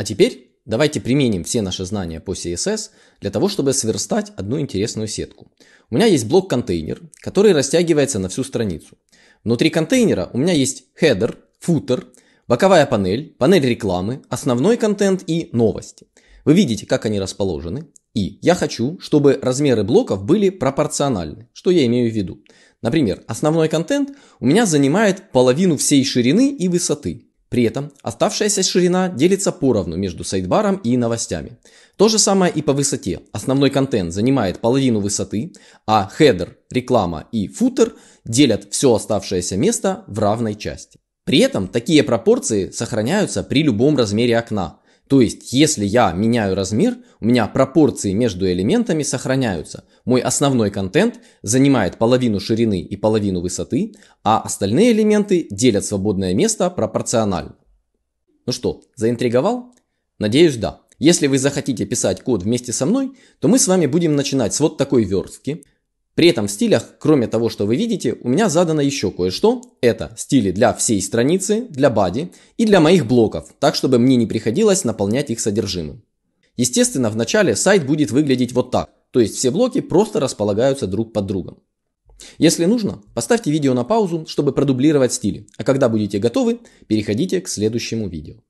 А теперь давайте применим все наши знания по CSS для того, чтобы сверстать одну интересную сетку. У меня есть блок-контейнер, который растягивается на всю страницу. Внутри контейнера у меня есть header, footer, боковая панель, панель рекламы, основной контент и новости. Вы видите, как они расположены. И я хочу, чтобы размеры блоков были пропорциональны. Что я имею в виду? Например, основной контент у меня занимает половину всей ширины и высоты. При этом оставшаяся ширина делится поровну между сайдбаром и новостями. То же самое и по высоте. Основной контент занимает половину высоты, а хедер, реклама и футер делят все оставшееся место в равной части. При этом такие пропорции сохраняются при любом размере окна, то есть, если я меняю размер, у меня пропорции между элементами сохраняются. Мой основной контент занимает половину ширины и половину высоты, а остальные элементы делят свободное место пропорционально. Ну что, заинтриговал? Надеюсь, да. Если вы захотите писать код вместе со мной, то мы с вами будем начинать с вот такой верстки, при этом в стилях, кроме того, что вы видите, у меня задано еще кое-что. Это стили для всей страницы, для бади и для моих блоков, так чтобы мне не приходилось наполнять их содержимым. Естественно, в начале сайт будет выглядеть вот так, то есть все блоки просто располагаются друг под другом. Если нужно, поставьте видео на паузу, чтобы продублировать стили, а когда будете готовы, переходите к следующему видео.